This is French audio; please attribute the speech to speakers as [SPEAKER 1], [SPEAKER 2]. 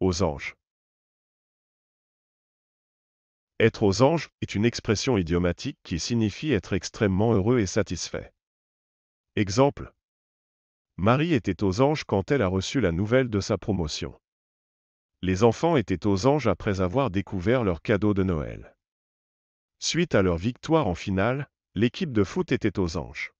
[SPEAKER 1] aux anges. Être aux anges est une expression idiomatique qui signifie être extrêmement heureux et satisfait. Exemple. Marie était aux anges quand elle a reçu la nouvelle de sa promotion. Les enfants étaient aux anges après avoir découvert leur cadeau de Noël. Suite à leur victoire en finale, l'équipe de foot était aux anges.